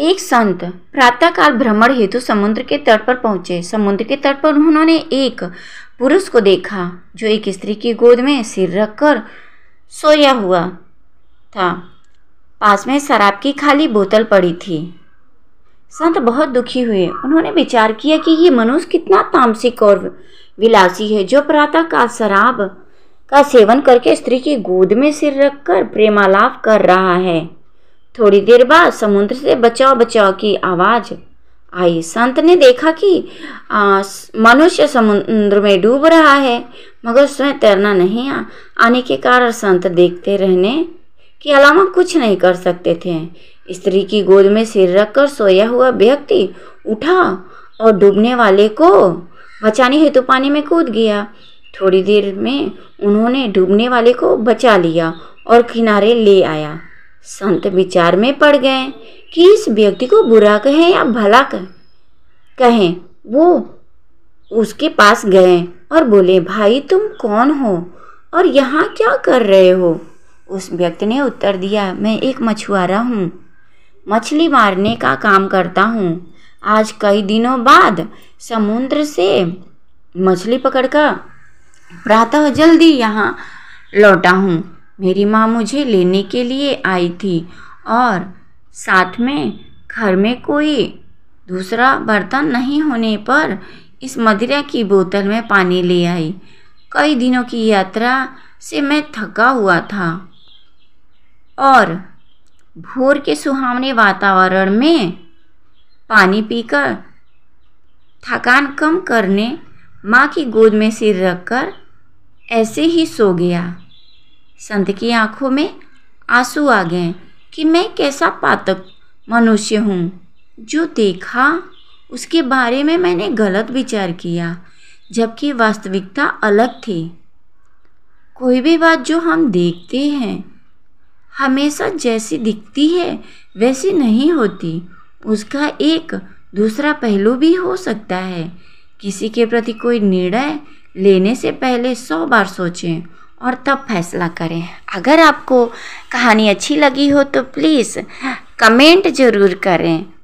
एक संत प्रातःकाल भ्रमण हेतु समुद्र के तट पर पहुंचे समुद्र के तट पर उन्होंने एक पुरुष को देखा जो एक स्त्री की गोद में सिर रखकर सोया हुआ था पास में शराब की खाली बोतल पड़ी थी संत बहुत दुखी हुए उन्होंने विचार किया कि ये मनुष्य कितना तामसिक और विलासी है जो प्रातः काल शराब का सेवन करके स्त्री की गोद में सिर रखकर प्रेमालाप कर रहा है थोड़ी देर बाद समुद्र से बचाओ बचाओ की आवाज़ आई संत ने देखा कि मनुष्य समुद्र में डूब रहा है मगर उसमें तैरना नहीं आ, आने के कारण संत देखते रहने के अलावा कुछ नहीं कर सकते थे स्त्री की गोद में सिर रखकर सोया हुआ व्यक्ति उठा और डूबने वाले को बचाने हेतु तो पानी में कूद गया थोड़ी देर में उन्होंने डूबने वाले को बचा लिया और किनारे ले आया संत विचार में पड़ गए कि इस व्यक्ति को बुरा कहें या भला कहें कहें वो उसके पास गए और बोले भाई तुम कौन हो और यहाँ क्या कर रहे हो उस व्यक्ति ने उत्तर दिया मैं एक मछुआरा हूँ मछली मारने का काम करता हूँ आज कई दिनों बाद समुद्र से मछली पकड़कर प्रातः जल्दी यहाँ लौटा हूँ मेरी माँ मुझे लेने के लिए आई थी और साथ में घर में कोई दूसरा बर्तन नहीं होने पर इस मदिरा की बोतल में पानी ले आई कई दिनों की यात्रा से मैं थका हुआ था और भोर के सुहावने वातावरण में पानी पीकर थकान कम करने माँ की गोद में सिर रखकर ऐसे ही सो गया संत की आंखों में आंसू आ गए कि मैं कैसा पातक मनुष्य हूँ जो देखा उसके बारे में मैंने गलत विचार किया जबकि वास्तविकता अलग थी कोई भी बात जो हम देखते हैं हमेशा जैसी दिखती है वैसी नहीं होती उसका एक दूसरा पहलू भी हो सकता है किसी के प्रति कोई निर्णय लेने से पहले सौ बार सोचें और तब फैसला करें अगर आपको कहानी अच्छी लगी हो तो प्लीज़ कमेंट ज़रूर करें